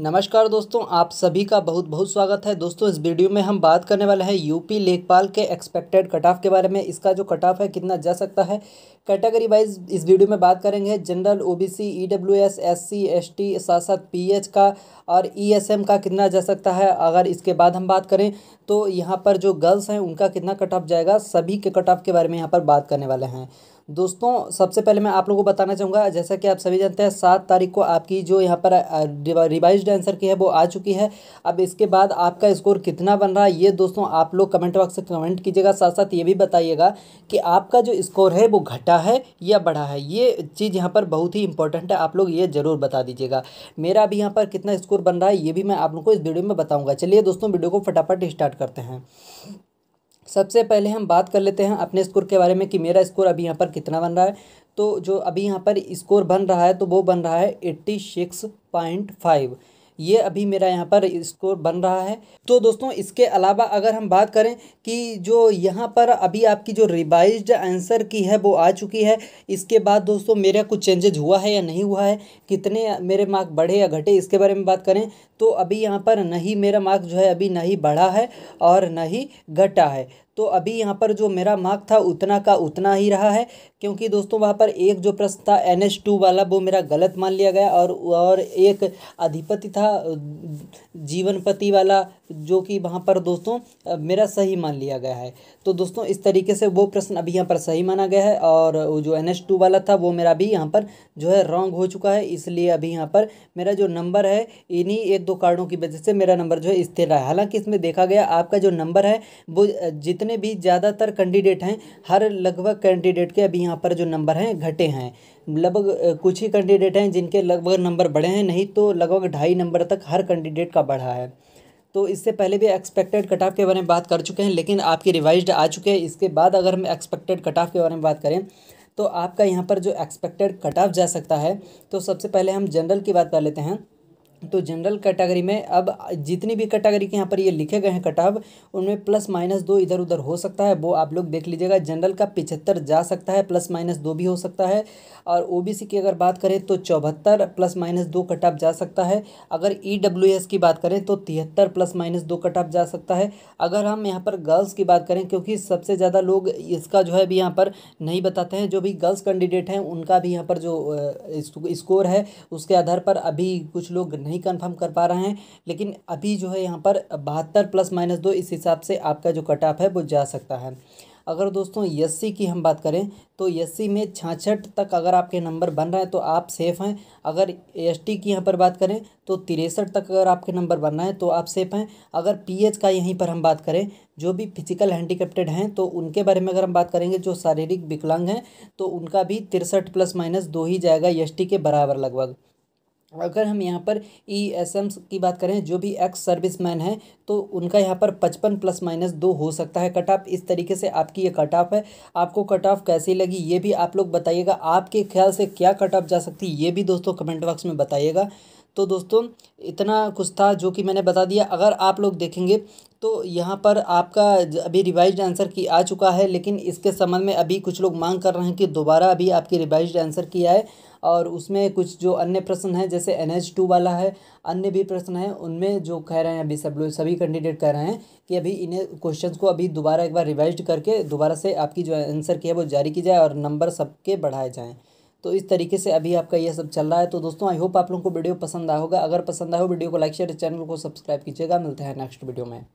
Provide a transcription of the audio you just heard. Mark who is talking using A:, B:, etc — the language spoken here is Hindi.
A: नमस्कार दोस्तों आप सभी का बहुत बहुत स्वागत है दोस्तों इस वीडियो में हम बात करने वाले हैं यूपी लेखपाल के एक्सपेक्टेड कट ऑफ के बारे में इसका जो कट ऑफ है कितना जा सकता है कैटेगरी वाइज इस वीडियो में बात करेंगे general OBC EWS SC ST साथ साथ पीएच का और ईएसएम e का कितना जा सकता है अगर इसके बाद हम बात करें तो यहाँ पर जो गर्ल्स हैं उनका कितना कट ऑफ जाएगा सभी के कट ऑफ के बारे में यहाँ पर बात करने वाले हैं दोस्तों सबसे पहले मैं आप लोगों को बताना चाहूँगा जैसा कि आप सभी जानते हैं सात तारीख को आपकी जो यहाँ पर रिवाइज आंसर की है वो आ चुकी है अब इसके बाद आपका स्कोर कितना बन रहा है ये दोस्तों आप लोग कमेंट बॉक्स में कमेंट कीजिएगा साथ साथ ये भी बताइएगा कि आपका जो स्कोर है वो घटा है या बढ़ा है ये चीज़ यहाँ पर बहुत ही इंपॉर्टेंट है आप लोग ये ज़रूर बता दीजिएगा मेरा अभी यहाँ पर कितना स्कोर बन रहा है ये भी मैं आप लोग को इस वीडियो में बताऊँगा चलिए दोस्तों वीडियो को फटाफट स्टार्ट करते हैं सबसे पहले हम बात कर लेते हैं अपने स्कोर के बारे में कि मेरा स्कोर अभी यहाँ पर कितना बन रहा है तो जो अभी यहाँ पर स्कोर बन रहा है तो वो बन रहा है एट्टी सिक्स पॉइंट फाइव ये अभी मेरा यहाँ पर स्कोर बन रहा है तो दोस्तों इसके अलावा अगर हम बात करें कि जो यहाँ पर अभी आपकी जो रिवाइज आंसर की है वो आ चुकी है इसके बाद दोस्तों मेरा कुछ चेंजेज हुआ है या नहीं हुआ है कितने मेरे मार्क बढ़े या घटे इसके बारे में बात करें तो अभी यहाँ पर नहीं मेरा मार्क जो है अभी नहीं बढ़ा है और नहीं घटा है तो अभी यहाँ पर जो मेरा मार्क था उतना का उतना ही रहा है क्योंकि दोस्तों वहाँ पर एक जो प्रश्न था एन एच टू वाला वो मेरा गलत मान लिया गया और और एक अधिपति था जीवनपति वाला जो कि वहाँ पर दोस्तों मेरा सही मान लिया गया है तो दोस्तों इस तरीके से वो प्रश्न अभी यहाँ पर सही माना गया है और जो एन एच टू वाला था वो मेरा भी यहाँ पर जो है रॉन्ग हो चुका है इसलिए अभी यहाँ पर मेरा जो नंबर है इन्हीं एक दो कारणों की वजह से मेरा नंबर जो है स्थिर रहा है हालांकि इसमें देखा गया आपका जो नंबर है वो जितने जितने भी ज़्यादातर कैंडिडेट हैं हर लगभग कैंडिडेट के अभी यहाँ पर जो नंबर हैं घटे हैं लगभग कुछ ही कैंडिडेट हैं जिनके लगभग नंबर बढ़े हैं नहीं तो लगभग ढाई नंबर तक हर कैंडिडेट का बढ़ा है तो इससे पहले भी एक्सपेक्टेड कट ऑफ के बारे में बात कर चुके हैं लेकिन आपकी रिवाइज्ड आ चुके हैं इसके बाद अगर हम एक्सपेक्टेड कट ऑफ के बारे में बात करें तो आपका यहाँ पर जो एक्सपेक्टेड कट ऑफ जा सकता है तो सबसे पहले हम जनरल की बात कर लेते हैं तो जनरल कैटेगरी में अब जितनी भी कैटेगरी के यहाँ पर ये लिखे गए हैं कटाव उनमें प्लस माइनस दो इधर उधर हो सकता है वो आप लोग देख लीजिएगा जनरल का पिछहत्तर जा सकता है प्लस माइनस दो भी हो सकता है और ओबीसी की अगर बात करें तो चौहत्तर प्लस माइनस दो कटाव जा सकता है अगर ईडब्ल्यूएस e की बात करें तो तिहत्तर प्लस माइनस दो कटाव जा सकता है अगर हम यहाँ पर गर्ल्स की बात करें क्योंकि सबसे ज़्यादा लोग इसका जो है भी यहाँ पर नहीं बताते हैं जो भी गर्ल्स कैंडिडेट हैं उनका भी यहाँ पर जो स्कोर है उसके आधार पर अभी कुछ लोग नहीं कंफर्म कर पा रहे हैं लेकिन अभी जो है यहाँ पर बहत्तर प्लस माइनस दो इस हिसाब से आपका जो कट ऑफ है वो जा सकता है अगर दोस्तों एस की हम बात करें तो एस में छाछठ तक अगर आपके नंबर बन रहे हैं तो आप सेफ़ हैं अगर एस की यहाँ पर बात करें तो तिरसठ तक अगर आपके नंबर बन रहे हैं तो आप सेफ़ हैं अगर पी का यहीं पर हम बात करें जो भी फिजिकल हैंडीकेप्टेड हैं तो उनके बारे में अगर हम बात करेंगे जो शारीरिक विकलांग हैं तो उनका भी तिरसठ प्लस माइनस दो ही जाएगा एस के बराबर लगभग अगर हम यहाँ पर ई एस एम की बात करें जो भी एक्स सर्विस मैन है तो उनका यहाँ पर पचपन प्लस माइनस दो हो सकता है कट ऑफ इस तरीके से आपकी ये कट ऑफ है आपको कट ऑफ कैसी लगी ये भी आप लोग बताइएगा आपके ख्याल से क्या कट ऑफ जा सकती है ये भी दोस्तों कमेंट बॉक्स में बताइएगा तो दोस्तों इतना कुछ था जो कि मैंने बता दिया अगर आप लोग देखेंगे तो यहाँ पर आपका अभी रिवाइज आंसर की आ चुका है लेकिन इसके संबंध में अभी कुछ लोग मांग कर रहे हैं कि दोबारा अभी आपकी रिवाइज आंसर की आए और उसमें कुछ जो अन्य प्रश्न हैं जैसे एन एच टू वाला है अन्य भी प्रश्न हैं उनमें जो कह रहे हैं अभी सब लोग सभी कैंडिडेट कह रहे हैं कि अभी इन्हें क्वेश्चंस को अभी दोबारा एक बार रिवाइज करके दोबारा से आपकी जो आंसर की है वो जारी की जाए और नंबर सबके बढ़ाए जाएँ तो इस तरीके से अभी आपका यह सब चल रहा है तो दोस्तों आई होप आप लोगों को वीडियो पसंद आया होगा अगर पसंद आया हो वीडियो को लाइक शेयर चैनल को सब्सक्राइब कीजिएगा मिलते हैं नेक्स्ट वीडियो में